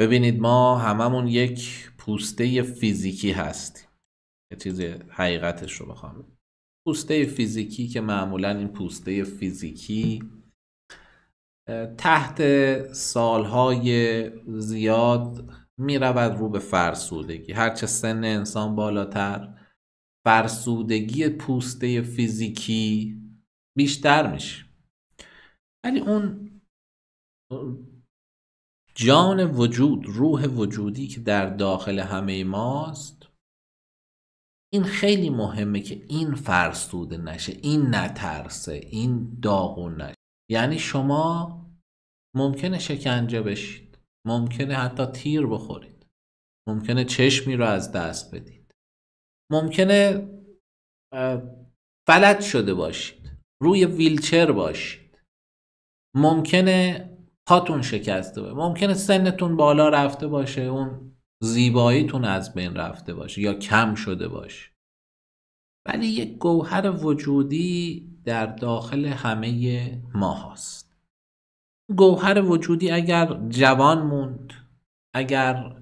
ببینید ما هممون یک پوسته فیزیکی هستیم یه چیز حقیقتش رو بخوام پوسته فیزیکی که معمولا این پوسته فیزیکی تحت سالهای زیاد میرود رو به فرسودگی هرچه سن انسان بالاتر فرسودگی پوسته فیزیکی بیشتر میشه ولی اون جان وجود روح وجودی که در داخل همه ماست این خیلی مهمه که این فرسوده نشه این نترسه این داغون نشه یعنی شما ممکنه شکنجه بشید ممکنه حتی تیر بخورید ممکنه چشمی رو از دست بدید ممکنه فلج شده باشید روی ویلچر باشید ممکنه پاتون شکسته باشه ممکنه سنتون بالا رفته باشه اون زیباییتون از بین رفته باشه یا کم شده باشه ولی یک گوهر وجودی در داخل همه ما هست. گوهر وجودی اگر جوان موند اگر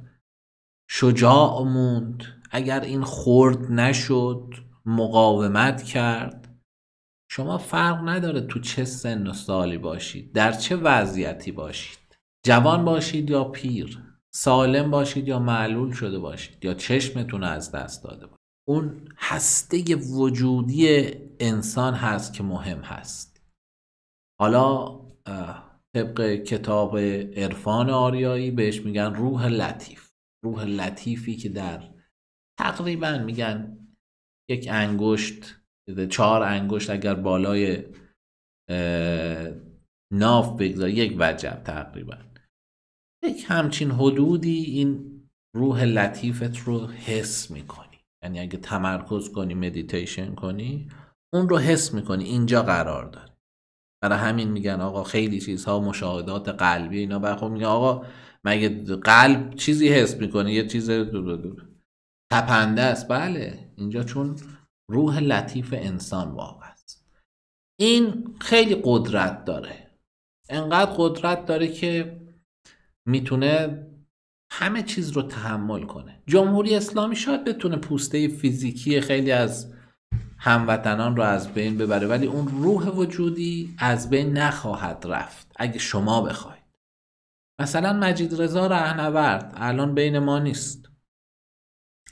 شجاع موند اگر این خرد نشد مقاومت کرد شما فرق نداره تو چه سن و سالی باشید در چه وضعیتی باشید جوان باشید یا پیر سالم باشید یا معلول شده باشید یا چشمتون از دست داده باشید اون هسته وجودی انسان هست که مهم هست حالا طبق کتاب عرفان آریایی بهش میگن روح لطیف روح لطیفی که در تقریبا میگن یک انگشت چهار انگشت اگر بالای ناف بگذاری یک وجب تقریبا یک همچین حدودی این روح لطیفت رو حس میکنی یعنی اگه تمرکز کنی مدیتیشن کنی اون رو حس میکنی اینجا قرار داره برای همین میگن آقا خیلی چیزها مشاهدات قلبی اینا خب میگن آقا مگه قلب چیزی حس میکنه یه چیز تپنده است بله اینجا چون روح لطیف انسان واقع است این خیلی قدرت داره انقدر قدرت داره که میتونه همه چیز رو تحمل کنه جمهوری اسلامی شاید بتونه پوسته فیزیکی خیلی از هموطنان رو از بین ببره ولی اون روح وجودی از بین نخواهد رفت اگه شما بخواید مثلا مجید رضا رهنورد الان بین ما نیست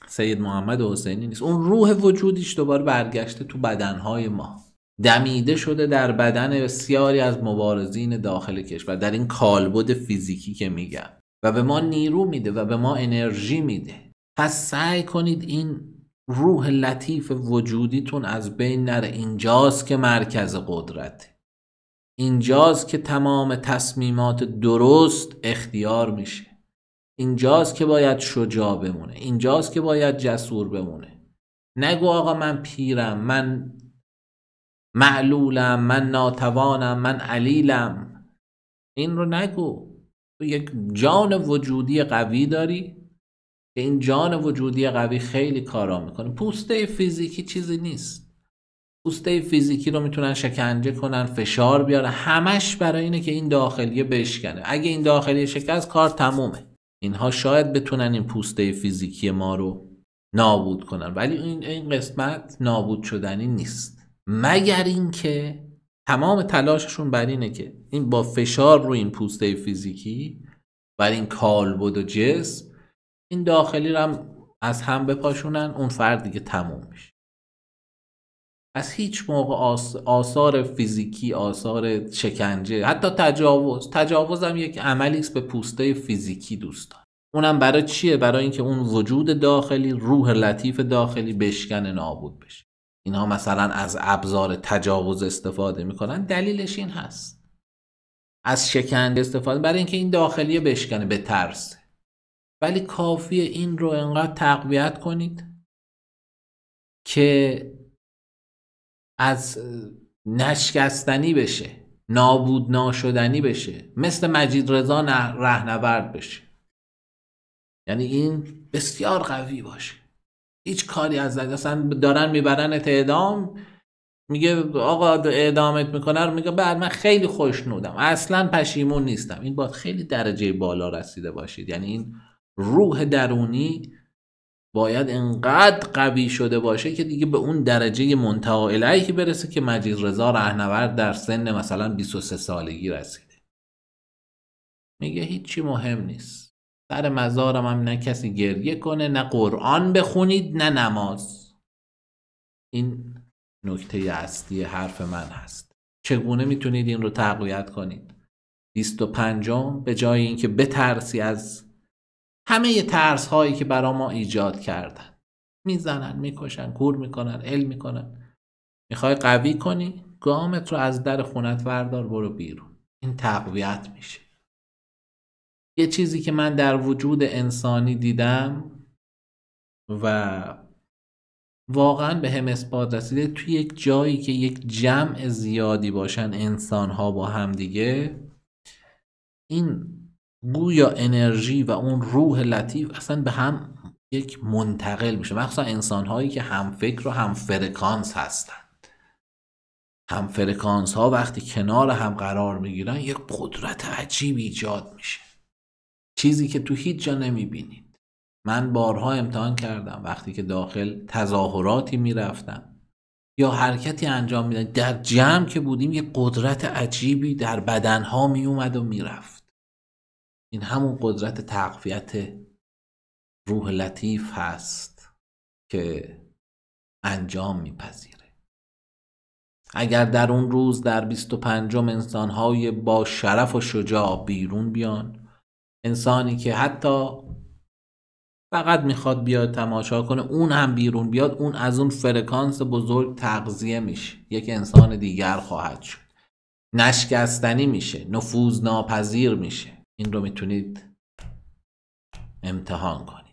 سید محمد حسینی نیست اون روح وجودیش دوباره برگشته تو بدنهای ما دمیده شده در بدن بسیاری از مبارزین داخل کشور در این کالبد فیزیکی که میگم و به ما نیرو میده و به ما انرژی میده پس سعی کنید این روح لطیف وجودیتون از بین نره اینجاست که مرکز قدرت اینجاست که تمام تصمیمات درست اختیار میشه اینجاست که باید شجاع بمونه اینجاست که باید جسور بمونه نگو آقا من پیرم من معلولم من ناتوانم من علیلم این رو نگو تو یک جان وجودی قوی داری که این جان وجودی قوی خیلی کارا میکنه پوسته فیزیکی چیزی نیست پوسته فیزیکی رو میتونن شکنجه کنن فشار بیارن همش برای اینه که این داخلیه بشکنه اگه این داخلیه شکست کار تمومه اینها شاید بتونن این پوسته فیزیکی ما رو نابود کنن ولی این این قسمت نابود شدنی نیست مگر اینکه تمام تلاششون بر اینه که این با فشار رو این پوسته فیزیکی بر این کالبد و جسم این داخلی رو هم از هم بپاشونن اون فرد دیگه تموم میشه از هیچ موقع آثار فیزیکی آثار شکنجه حتی تجاوز تجاوز هم یک عملی به پوسته فیزیکی دوستان اونم برای چیه برای اینکه اون وجود داخلی روح لطیف داخلی بشکن نابود بشه اینها مثلا از ابزار تجاوز استفاده میکنن دلیلش این هست از شکنجه استفاده برای اینکه این داخلی بشکنه به ترس ولی کافیه این رو انقدر تقویت کنید که از نشکستنی بشه نابود ناشدنی بشه مثل مجید رضا رهنورد بشه یعنی این بسیار قوی باشه هیچ کاری از اصلا دارن میبرن اعدام میگه آقا اعدامت میکنه میگه بعد من خیلی خوشنودم اصلا پشیمون نیستم این باید خیلی درجه بالا رسیده باشید یعنی این روح درونی باید انقدر قوی شده باشه که دیگه به اون درجه منتها الیه برسه که مجید رضا رهنورد در سن مثلا 23 سالگی رسیده میگه هیچی مهم نیست سر مزارم هم نه کسی گریه کنه نه قرآن بخونید نه نماز این نکته اصلی حرف من هست چگونه میتونید این رو تقویت کنید 25 به جای اینکه بترسی از همه ترس هایی که برا ما ایجاد کردن میزنن میکشن کور میکنن علم میکنن میخوای قوی کنی گامت رو از در خونت وردار برو بیرون این تقویت میشه یه چیزی که من در وجود انسانی دیدم و واقعا به هم اثبات رسیده توی یک جایی که یک جمع زیادی باشن انسان ها با هم دیگه این گویا انرژی و اون روح لطیف اصلا به هم یک منتقل میشه مخصوصا انسان هایی که هم فکر و هم فرکانس هستند هم فرکانس ها وقتی کنار هم قرار میگیرن یک قدرت عجیب ایجاد میشه چیزی که تو هیچ جا نمیبینید من بارها امتحان کردم وقتی که داخل تظاهراتی میرفتم یا حرکتی انجام میدن در جمع که بودیم یک قدرت عجیبی در بدنها میومد و میرفت این همون قدرت تقویت روح لطیف هست که انجام میپذیره اگر در اون روز در 25 انسانهای با شرف و شجاع بیرون بیان انسانی که حتی فقط میخواد بیاد تماشا کنه اون هم بیرون بیاد اون از اون فرکانس بزرگ تغذیه میشه یک انسان دیگر خواهد شد نشکستنی میشه نفوذ ناپذیر میشه این رو میتونید امتحان کنید